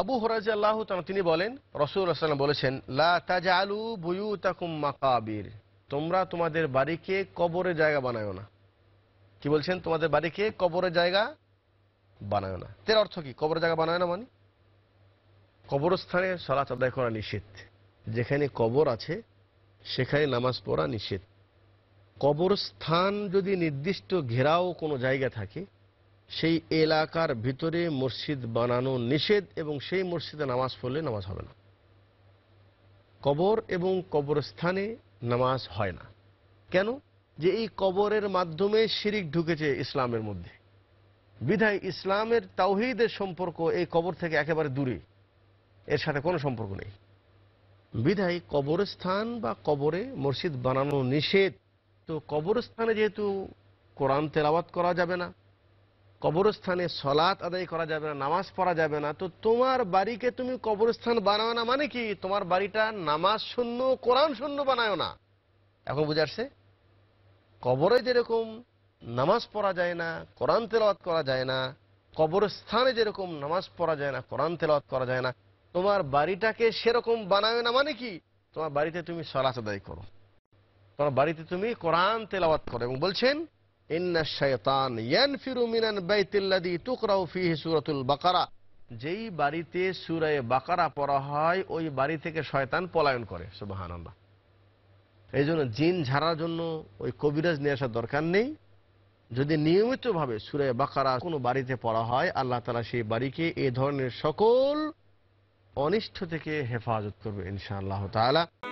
আবু হরাজি আল্লাহ তিনি বলেন রসুল বলেছেন লা তাজা আলু তাকুম তোমরা তোমাদের বাড়িকে কবরের জায়গা বানায় না কি বলছেন তোমাদের বাড়িকে কবরের জায়গা বানায় না তের অর্থ কি কবরের জায়গা বানায় না মানে কবরস্থানে সলা আদায় করা নিষেধ যেখানে কবর আছে সেখানে নামাজ পড়া নিষেধ কবরস্থান যদি নির্দিষ্ট ঘেরাও কোনো জায়গা থাকে সেই এলাকার ভিতরে মসজিদ বানানো নিষেধ এবং সেই মসজিদে নামাজ পড়লে নামাজ হবে না কবর এবং কবরস্থানে নামাজ হয় না কেন যে এই কবরের মাধ্যমে শিরিক ঢুকেছে ইসলামের মধ্যে বিধায় ইসলামের তাওহিদের সম্পর্ক এই কবর থেকে একেবারে দূরে এর সাথে কোনো সম্পর্ক নেই বিধায় কবরস্থান বা কবরে মসজিদ বানানো নিষেধ তো কবরস্থানে যেহেতু কোরআন তেলাবাত করা যাবে না কবরস্থানে সলাত আদায় করা যাবে না নামাজ পড়া যাবে না তো তোমার বাড়িকে তুমি কবরস্থান বানাও না মানে কি তোমার বাড়িটা নামাজ শূন্য কোরআন শূন্য বানায় না এখন বুঝাচ্ছে কবরে যেরকম নামাজ পড়া যায় না কোরআন তেলাওয়াত করা যায় না কবরস্থানে যেরকম নামাজ পড়া যায় না কোরআন তেলাওয়াত করা যায় না তোমার বাড়িটাকে সেরকম বানায় না মানে কি তোমার বাড়িতে তুমি সলাচ আদায় করো তোমার বাড়িতে তুমি কোরআন তেলাওয়াত করো এবং বলছেন যেই বাড়িতে সুরায় বাকারা পড়া হয় ওই বাড়ি থেকে শয়তান পলায়ন করে এই জন্য জিন ঝাড়ার জন্য ওই কবিরাজ নিয়ে আসার দরকার নেই যদি ভাবে সুরায় বাকারা কোনো বাড়িতে পড়া হয় আল্লাহ তালা সেই বাড়িকে এ ধরনের সকল অনিষ্ট থেকে হেফাজত করবে আল্লাহ তালা